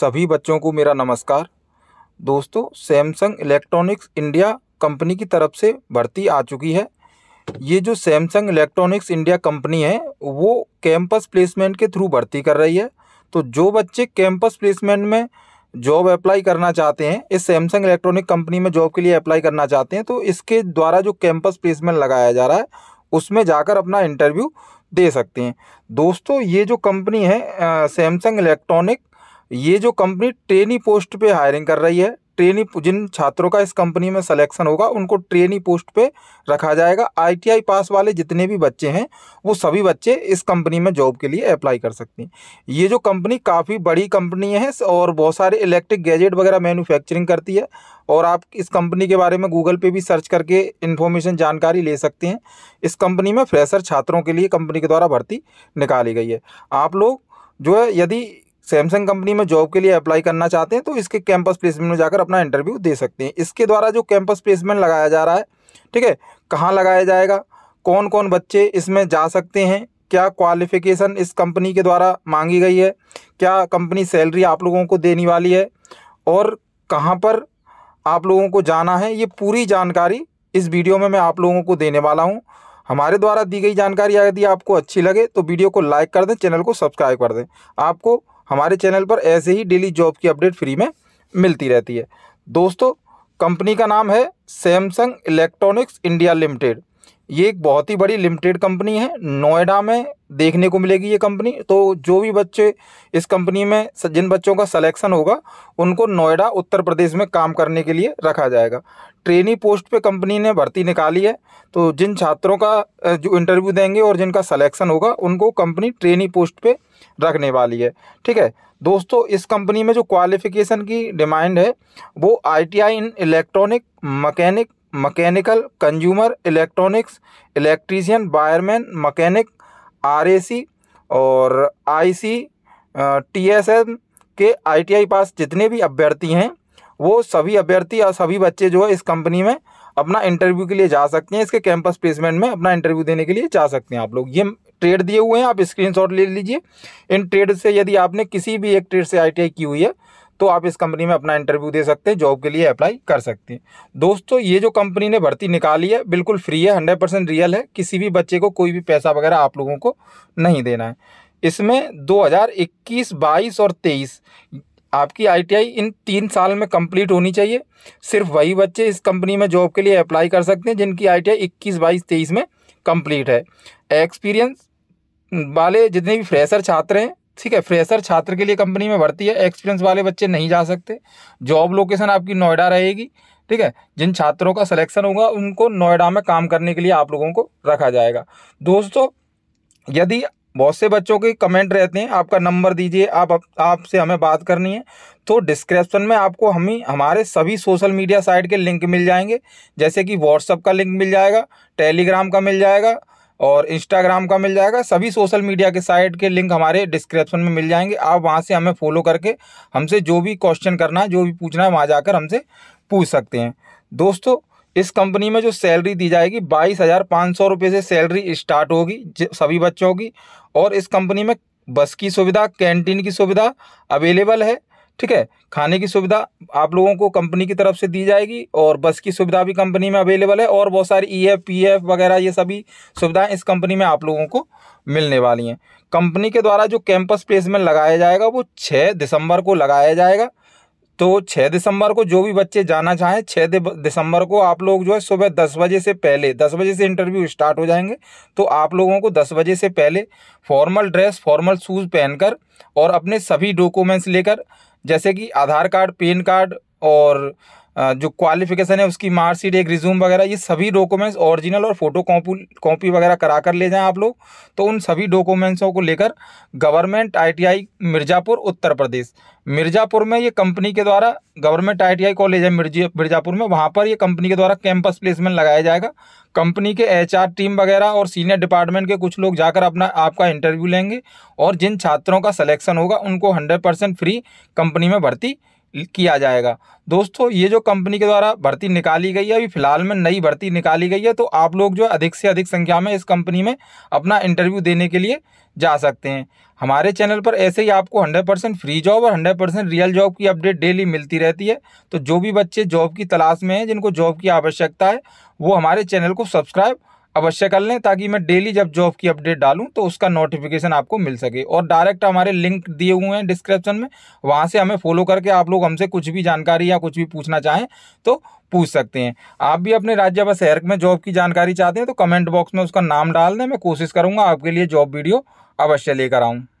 सभी बच्चों को मेरा नमस्कार दोस्तों सैमसंग इलेक्ट्रॉनिक्स इंडिया कंपनी की तरफ से भर्ती आ चुकी है ये जो सैमसंग इलेक्ट्रॉनिक्स इंडिया कंपनी है वो कैंपस प्लेसमेंट के थ्रू भर्ती कर रही है तो जो बच्चे कैंपस प्लेसमेंट में जॉब अप्लाई करना चाहते हैं इस सैमसंग इलेक्ट्रॉनिक कंपनी में जॉब के लिए अप्लाई करना चाहते हैं तो इसके द्वारा जो कैंपस प्लेसमेंट लगाया जा रहा है उसमें जाकर अपना इंटरव्यू दे सकते हैं दोस्तों ये जो कंपनी है सैमसंग इलेक्ट्रॉनिक ये जो कंपनी ट्रेनी पोस्ट पे हायरिंग कर रही है ट्रेनी जिन छात्रों का इस कंपनी में सिलेक्शन होगा उनको ट्रेनी पोस्ट पे रखा जाएगा आईटीआई पास वाले जितने भी बच्चे हैं वो सभी बच्चे इस कंपनी में जॉब के लिए अप्लाई कर सकते हैं ये जो कंपनी काफ़ी बड़ी कंपनी है और बहुत सारे इलेक्ट्रिक गैजेट वगैरह मैन्युफैक्चरिंग करती है और आप इस कंपनी के बारे में गूगल पे भी सर्च करके इन्फॉर्मेशन जानकारी ले सकते हैं इस कंपनी में फ्रेशर छात्रों के लिए कंपनी के द्वारा भर्ती निकाली गई है आप लोग जो है यदि सैमसंग कंपनी में जॉब के लिए अप्लाई करना चाहते हैं तो इसके कैंपस प्लेसमेंट में जाकर अपना इंटरव्यू दे सकते हैं इसके द्वारा जो कैंपस प्लेसमेंट लगाया जा रहा है ठीक है कहाँ लगाया जाएगा कौन कौन बच्चे इसमें जा सकते हैं क्या क्वालिफ़िकेशन इस कंपनी के द्वारा मांगी गई है क्या कंपनी सैलरी आप लोगों को देने वाली है और कहाँ पर आप लोगों को जाना है ये पूरी जानकारी इस वीडियो में मैं आप लोगों को देने वाला हूँ हमारे द्वारा दी गई जानकारी यदि आपको अच्छी लगे तो वीडियो को लाइक कर दें चैनल को सब्सक्राइब कर दें आपको हमारे चैनल पर ऐसे ही डेली जॉब की अपडेट फ्री में मिलती रहती है दोस्तों कंपनी का नाम है सैमसंग इलेक्ट्रॉनिक्स इंडिया लिमिटेड ये एक बहुत ही बड़ी लिमिटेड कंपनी है नोएडा में देखने को मिलेगी ये कंपनी तो जो भी बच्चे इस कंपनी में जिन बच्चों का सिलेक्शन होगा उनको नोएडा उत्तर प्रदेश में काम करने के लिए रखा जाएगा ट्रेनी पोस्ट पे कंपनी ने भर्ती निकाली है तो जिन छात्रों का जो इंटरव्यू देंगे और जिनका सलेक्शन होगा उनको कंपनी ट्रेनी पोस्ट पर रखने वाली है ठीक है दोस्तों इस कंपनी में जो क्वालिफिकेशन की डिमांड है वो ITI in electronic mechanic mechanical consumer electronics electrician wireman mechanic RAC और आईसी टीएसएम के आईटीआई पास जितने भी अभ्यर्थी हैं वो सभी अभ्यर्थी और सभी बच्चे जो है इस कंपनी में अपना इंटरव्यू के लिए जा सकते हैं इसके कैंपस प्लेसमेंट में अपना इंटरव्यू देने के लिए जा सकते हैं आप लोग ये ट्रेड दिए हुए हैं आप स्क्रीनशॉट ले लीजिए इन ट्रेड से यदि आपने किसी भी एक ट्रेड से आईटीआई की हुई है तो आप इस कंपनी में अपना इंटरव्यू दे सकते हैं जॉब के लिए अप्लाई कर सकते हैं दोस्तों ये जो कंपनी ने भर्ती निकाली है बिल्कुल फ्री है हंड्रेड परसेंट रियल है किसी भी बच्चे को कोई भी पैसा वगैरह आप लोगों को नहीं देना है इसमें 2021, 22 और 23 आपकी आईटीआई इन तीन साल में कंप्लीट होनी चाहिए सिर्फ वही बच्चे इस कंपनी में जॉब के लिए अप्लाई कर सकते हैं जिनकी आईटीआई 21, 22, 23 में कंप्लीट है एक्सपीरियंस वाले जितने भी फ्रेशर छात्र हैं ठीक है फ्रेशर छात्र के लिए कंपनी में भर्ती है एक्सपीरियंस वाले बच्चे नहीं जा सकते जॉब लोकेशन आपकी नोएडा रहेगी ठीक है जिन छात्रों का सिलेक्शन होगा उनको नोएडा में काम करने के लिए आप लोगों को रखा जाएगा दोस्तों यदि बहुत से बच्चों के कमेंट रहते हैं आपका नंबर दीजिए आप आपसे हमें बात करनी है तो डिस्क्रिप्शन में आपको हम ही हमारे सभी सोशल मीडिया साइट के लिंक मिल जाएंगे जैसे कि व्हाट्सअप का लिंक मिल जाएगा टेलीग्राम का मिल जाएगा और इंस्टाग्राम का मिल जाएगा सभी सोशल मीडिया के साइट के लिंक हमारे डिस्क्रिप्शन में मिल जाएंगे आप वहाँ से हमें फॉलो करके हमसे जो भी क्वेश्चन करना है जो भी पूछना है वहाँ जाकर हमसे पूछ सकते हैं दोस्तों इस कंपनी में जो सैलरी दी जाएगी बाईस हज़ार पाँच सौ रुपये से सैलरी स्टार्ट होगी सभी बच्चों की और इस कंपनी में बस की सुविधा कैंटीन की सुविधा अवेलेबल है ठीक है खाने की सुविधा आप लोगों को कंपनी की तरफ से दी जाएगी और बस की सुविधा भी कंपनी में अवेलेबल है और बहुत सारी ई एफ पी एफ वगैरह ये सभी सुविधाएं इस कंपनी में आप लोगों को मिलने वाली हैं कंपनी के द्वारा जो कैंपस प्लेसमेंट लगाया जाएगा वो छः दिसंबर को लगाया जाएगा तो छः दिसंबर को जो भी बच्चे जाना चाहें छः दिसंबर को आप लोग जो है सुबह दस बजे से पहले दस बजे से इंटरव्यू स्टार्ट हो जाएंगे तो आप लोगों को दस बजे से पहले फॉर्मल ड्रेस फॉर्मल शूज़ पहनकर और अपने सभी डॉक्यूमेंट्स लेकर जैसे कि आधार कार्ड पेन कार्ड और जो क्वालिफिकेशन है उसकी मार्कशीट एक रिज्यूम वगैरह ये सभी डॉक्यूमेंट्स ओरिजिनल और फोटो कॉपी कॉपी वगैरह करा कर ले जाएं आप लोग तो उन सभी डॉक्यूमेंट्सों को लेकर गवर्नमेंट आईटीआई मिर्ज़ापुर उत्तर प्रदेश मिर्ज़ापुर में ये कंपनी के द्वारा गवर्नमेंट आईटीआई कॉलेज है मिर्ज़ापुर में वहाँ पर ये कंपनी के द्वारा कैंपस प्लेसमेंट लगाया जाएगा कंपनी के आर टीम वगैरह और सीनियर डिपार्टमेंट के कुछ लोग जाकर अपना आपका इंटरव्यू लेंगे और जिन छात्रों का सलेक्शन होगा उनको हंड्रेड परसेंट फ्री कंपनी में भर्ती किया जाएगा दोस्तों ये जो कंपनी के द्वारा भर्ती निकाली गई है अभी फ़िलहाल में नई भर्ती निकाली गई है तो आप लोग जो अधिक से अधिक संख्या में इस कंपनी में अपना इंटरव्यू देने के लिए जा सकते हैं हमारे चैनल पर ऐसे ही आपको 100 परसेंट फ्री जॉब और 100 परसेंट रियल जॉब की अपडेट डेली मिलती रहती है तो जो भी बच्चे जॉब की तलाश में हैं जिनको जॉब की आवश्यकता है वो हमारे चैनल को सब्सक्राइब अवश्य कर लें ताकि मैं डेली जब जॉब की अपडेट डालूं तो उसका नोटिफिकेशन आपको मिल सके और डायरेक्ट हमारे लिंक दिए हुए हैं डिस्क्रिप्शन में वहाँ से हमें फॉलो करके आप लोग हमसे कुछ भी जानकारी या कुछ भी पूछना चाहें तो पूछ सकते हैं आप भी अपने राज्य व शहर में जॉब की जानकारी चाहते हैं तो कमेंट बॉक्स में उसका नाम डाल दें मैं कोशिश करूँगा आपके लिए जॉब वीडियो अवश्य लेकर आऊँ